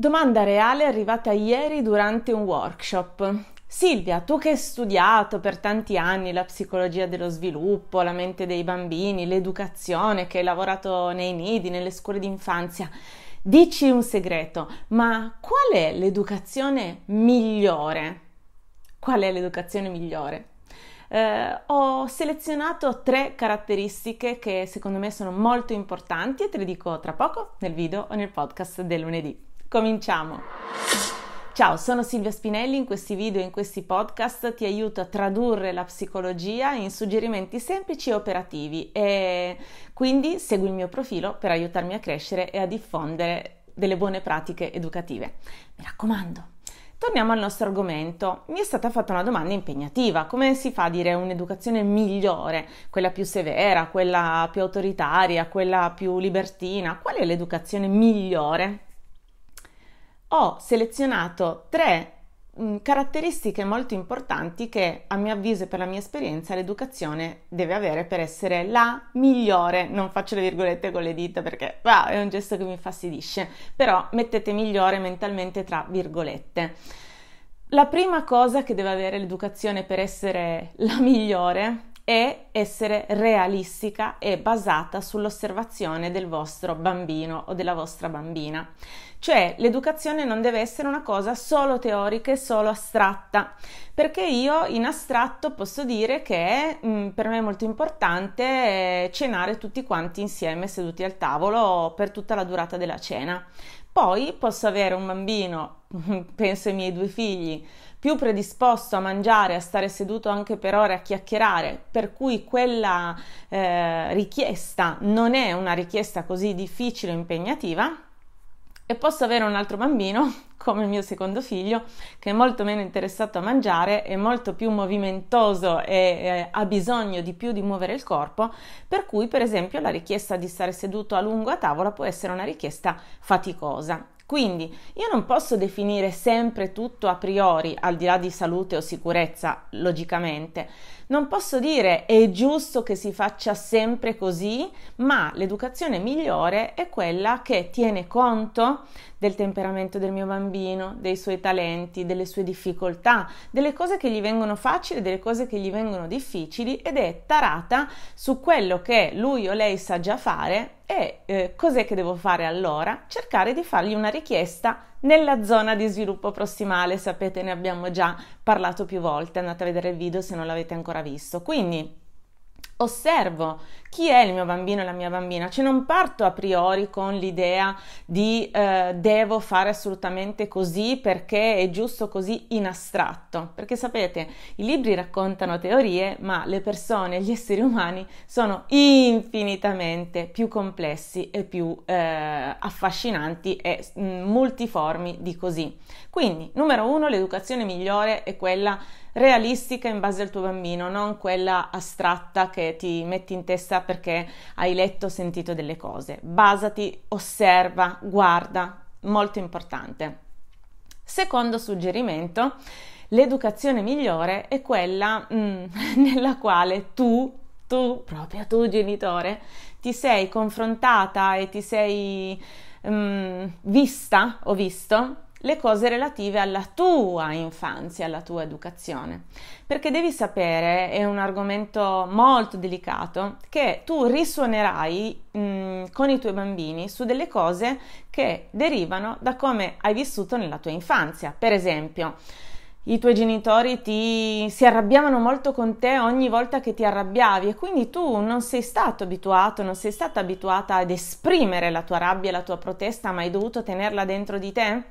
Domanda reale arrivata ieri durante un workshop. Silvia, tu che hai studiato per tanti anni la psicologia dello sviluppo, la mente dei bambini, l'educazione, che hai lavorato nei nidi, nelle scuole d'infanzia, dici un segreto, ma qual è l'educazione migliore? Qual è l'educazione migliore? Eh, ho selezionato tre caratteristiche che secondo me sono molto importanti e te le dico tra poco nel video o nel podcast del lunedì. Cominciamo! Ciao, sono Silvia Spinelli, in questi video e in questi podcast ti aiuto a tradurre la psicologia in suggerimenti semplici e operativi e quindi segui il mio profilo per aiutarmi a crescere e a diffondere delle buone pratiche educative. Mi raccomando. Torniamo al nostro argomento. Mi è stata fatta una domanda impegnativa. Come si fa a dire un'educazione migliore? Quella più severa, quella più autoritaria, quella più libertina? Qual è l'educazione migliore? ho selezionato tre caratteristiche molto importanti che a mio avviso e per la mia esperienza l'educazione deve avere per essere la migliore. Non faccio le virgolette con le dita perché wow, è un gesto che mi infastidisce, però mettete migliore mentalmente tra virgolette. La prima cosa che deve avere l'educazione per essere la migliore e essere realistica e basata sull'osservazione del vostro bambino o della vostra bambina. Cioè l'educazione non deve essere una cosa solo teorica e solo astratta, perché io in astratto posso dire che mh, mm, per me è molto importante eh, cenare tutti quanti insieme seduti al tavolo per tutta la durata della cena. Poi posso avere un bambino, penso ai miei due figli, più predisposto a mangiare, a stare seduto anche per ore, a chiacchierare, per cui quella eh, richiesta non è una richiesta così difficile o impegnativa, e posso avere un altro bambino, come il mio secondo figlio, che è molto meno interessato a mangiare, è molto più movimentoso e eh, ha bisogno di più di muovere il corpo, per cui per esempio la richiesta di stare seduto a lungo a tavola può essere una richiesta faticosa quindi io non posso definire sempre tutto a priori, al di là di salute o sicurezza, logicamente, non posso dire è giusto che si faccia sempre così, ma l'educazione migliore è quella che tiene conto del temperamento del mio bambino, dei suoi talenti, delle sue difficoltà, delle cose che gli vengono facili, delle cose che gli vengono difficili ed è tarata su quello che lui o lei sa già fare e eh, cos'è che devo fare allora? Cercare di fargli una richiesta nella zona di sviluppo prossimale, sapete ne abbiamo già parlato più volte, andate a vedere il video se non l'avete ancora ancora visto. Quindi osservo chi è il mio bambino e la mia bambina, cioè non parto a priori con l'idea di eh, devo fare assolutamente così perché è giusto così in astratto, perché sapete i libri raccontano teorie ma le persone, gli esseri umani sono infinitamente più complessi e più eh, affascinanti e mm, multiformi di così. Quindi numero uno l'educazione migliore è quella realistica in base al tuo bambino, non quella astratta che ti metti in testa perché hai letto o sentito delle cose. Basati, osserva, guarda, molto importante. Secondo suggerimento, l'educazione migliore è quella mm, nella quale tu, tu, proprio tu genitore, ti sei confrontata e ti sei mm, vista o visto le cose relative alla tua infanzia, alla tua educazione. Perché devi sapere, è un argomento molto delicato, che tu risuonerai mh, mm, con i tuoi bambini su delle cose che derivano da come hai vissuto nella tua infanzia. Per esempio, i tuoi genitori ti, si arrabbiavano molto con te ogni volta che ti arrabbiavi e quindi tu non sei stato abituato, non sei stata abituata ad esprimere la tua rabbia, la tua protesta, ma hai dovuto tenerla dentro di te?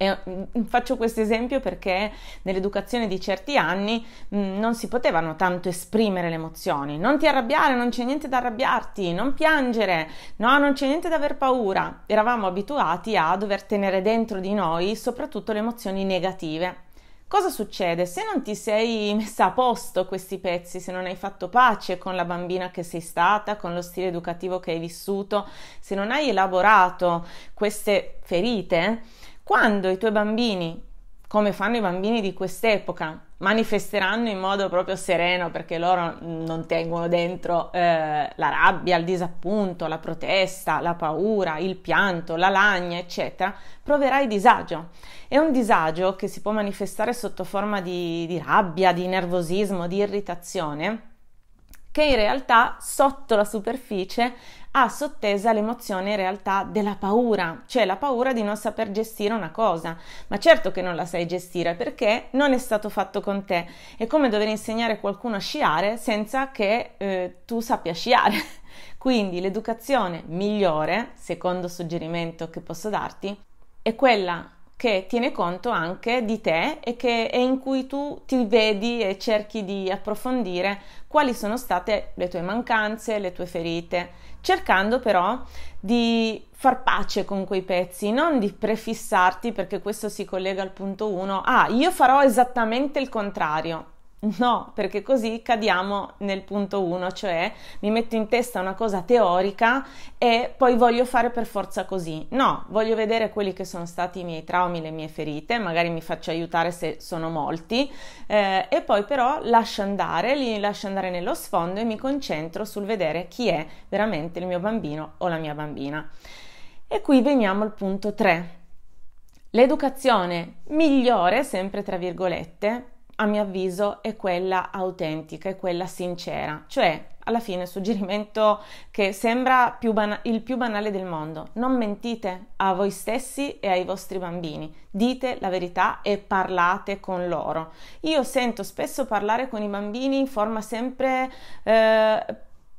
E mm, faccio questo esempio perché nell'educazione di certi anni mh, mm, non si potevano tanto esprimere le emozioni. Non ti arrabbiare, non c'è niente da arrabbiarti, non piangere, no, non c'è niente da aver paura. Eravamo abituati a dover tenere dentro di noi soprattutto le emozioni negative. Cosa succede se non ti sei messa a posto questi pezzi, se non hai fatto pace con la bambina che sei stata, con lo stile educativo che hai vissuto, se non hai elaborato queste ferite? Quando i tuoi bambini, come fanno i bambini di quest'epoca, manifesteranno in modo proprio sereno perché loro non tengono dentro eh, la rabbia, il disappunto, la protesta, la paura, il pianto, la lagna, eccetera, proverai disagio. È un disagio che si può manifestare sotto forma di, di rabbia, di nervosismo, di irritazione, che in realtà sotto la superficie ha sottesa l'emozione in realtà della paura, cioè la paura di non saper gestire una cosa. Ma certo che non la sai gestire perché non è stato fatto con te. È come dover insegnare qualcuno a sciare senza che eh, tu sappia sciare. Quindi l'educazione migliore, secondo suggerimento che posso darti, è quella che tiene conto anche di te e, che, e in cui tu ti vedi e cerchi di approfondire quali sono state le tue mancanze, le tue ferite, cercando però di far pace con quei pezzi, non di prefissarti perché questo si collega al punto 1, ah, io farò esattamente il contrario. No, perché così cadiamo nel punto 1, cioè mi metto in testa una cosa teorica e poi voglio fare per forza così. No, voglio vedere quelli che sono stati i miei traumi, le mie ferite, magari mi faccio aiutare se sono molti, eh, e poi però lascio andare, li lascio andare nello sfondo e mi concentro sul vedere chi è veramente il mio bambino o la mia bambina. E qui veniamo al punto 3. L'educazione migliore, sempre tra virgolette, a mio avviso, è quella autentica, è quella sincera. Cioè, alla fine, il suggerimento che sembra più bana- il più banale del mondo, non mentite a voi stessi e ai vostri bambini, dite la verità e parlate con loro. Io sento spesso parlare con i bambini in forma sempre... Eh,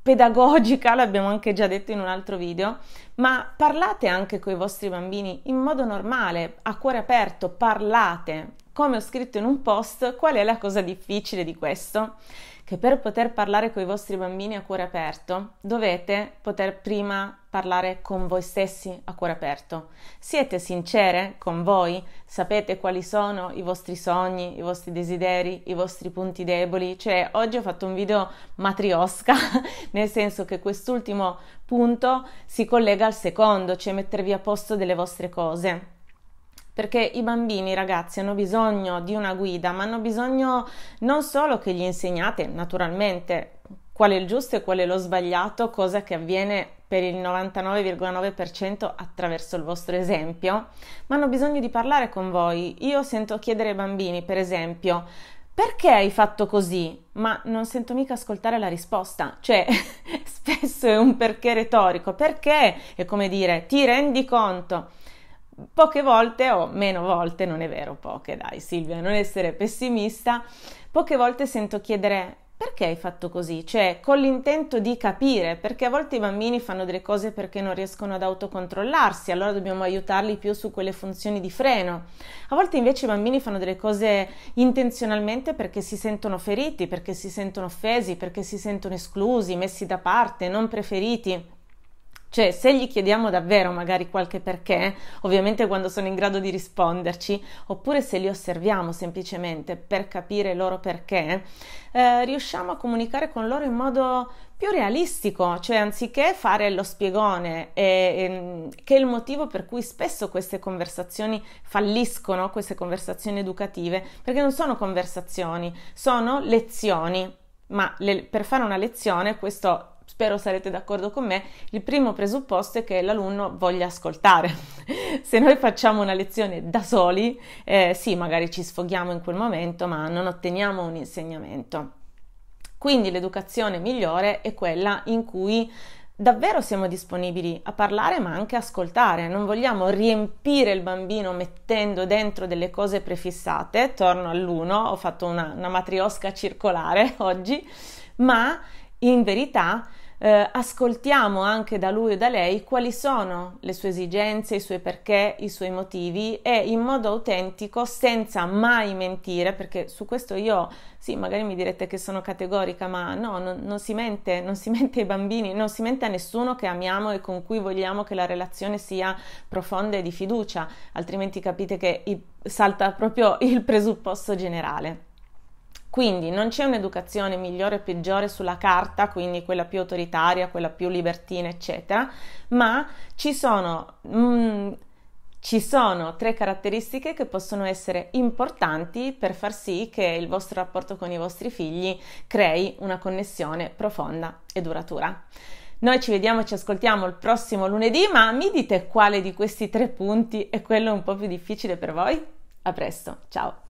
pedagogica, l'abbiamo anche già detto in un altro video, ma parlate anche con i vostri bambini in modo normale, a cuore aperto, parlate. Come ho scritto in un post, qual è la cosa difficile di questo? Che per poter parlare con i vostri bambini a cuore aperto, dovete poter prima parlare con voi stessi a cuore aperto. Siete sincere con voi? sapete quali sono i vostri sogni, i vostri desideri, i vostri punti deboli. Cioè, oggi ho fatto un video matriosca, nel senso che quest'ultimo punto si collega al secondo, cioè mettervi a posto delle vostre cose perché i bambini, i ragazzi, hanno bisogno di una guida, ma hanno bisogno non solo che gli insegnate, naturalmente, qual è il giusto e qual è lo sbagliato, cosa che avviene per il 99,9% attraverso il vostro esempio, ma hanno bisogno di parlare con voi. Io sento chiedere ai bambini, per esempio, perché hai fatto così? Ma non sento mica ascoltare la risposta, cioè spesso è un perché retorico, perché è come dire ti rendi conto. Poche volte o meno volte, non è vero poche, dai Silvia, non essere pessimista, poche volte sento chiedere perché hai fatto così? Cioè, con l'intento di capire, perché a volte i bambini fanno delle cose perché non riescono ad autocontrollarsi, allora dobbiamo aiutarli più su quelle funzioni di freno. A volte invece i bambini fanno delle cose intenzionalmente perché si sentono feriti, perché si sentono offesi, perché si sentono esclusi, messi da parte, non preferiti. Cioè, se gli chiediamo davvero magari qualche perché, ovviamente quando sono in grado di risponderci, oppure se li osserviamo semplicemente per capire loro perché, eh, riusciamo a comunicare con loro in modo più realistico, cioè anziché fare lo spiegone, eh, eh, che è il motivo per cui spesso queste conversazioni falliscono, queste conversazioni educative, perché non sono conversazioni, sono lezioni. Ma le, per fare una lezione questo spero sarete d'accordo con me, il primo presupposto è che l'alunno voglia ascoltare. Se noi facciamo una lezione da soli, eh, sì, magari ci sfoghiamo in quel momento, ma non otteniamo un insegnamento. Quindi l'educazione migliore è quella in cui davvero siamo disponibili a parlare ma anche ascoltare, non vogliamo riempire il bambino mettendo dentro delle cose prefissate, torno all'uno, ho fatto una, una matriosca circolare oggi, ma in verità eh, ascoltiamo anche da lui o da lei quali sono le sue esigenze, i suoi perché, i suoi motivi e in modo autentico, senza mai mentire, perché su questo io, sì, magari mi direte che sono categorica, ma no, non, non si mente, non si mente ai bambini, non si mente a nessuno che amiamo e con cui vogliamo che la relazione sia profonda e di fiducia, altrimenti capite che salta proprio il presupposto generale. Quindi non c'è un'educazione migliore o peggiore sulla carta, quindi quella più autoritaria, quella più libertina, eccetera, ma ci sono, mm, ci sono tre caratteristiche che possono essere importanti per far sì che il vostro rapporto con i vostri figli crei una connessione profonda e duratura. Noi ci vediamo e ci ascoltiamo il prossimo lunedì, ma mi dite quale di questi tre punti è quello un po' più difficile per voi? A presto, ciao!